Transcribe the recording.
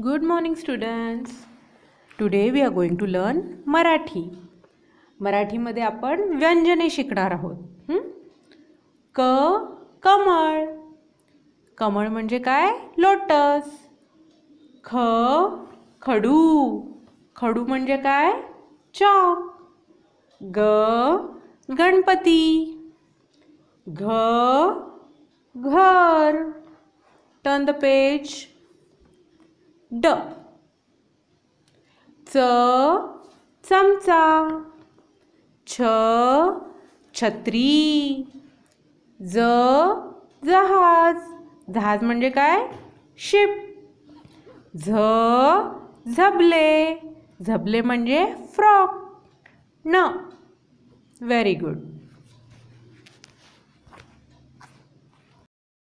good morning students today we are going to learn Marathi मराठीमध्ये आपण व्यंजने शिकणार आहोत क कमळ कमळ म्हणजे काय लोटस ख खडू खडू म्हणजे काय चॉक ग गणपती घ घर टर्न द पेज ड च चमचा छ छत्री ज जहाज जहाज म्हणजे काय शिप झ झबले झबले म्हणजे फ्रॉक न व्हेरी गुड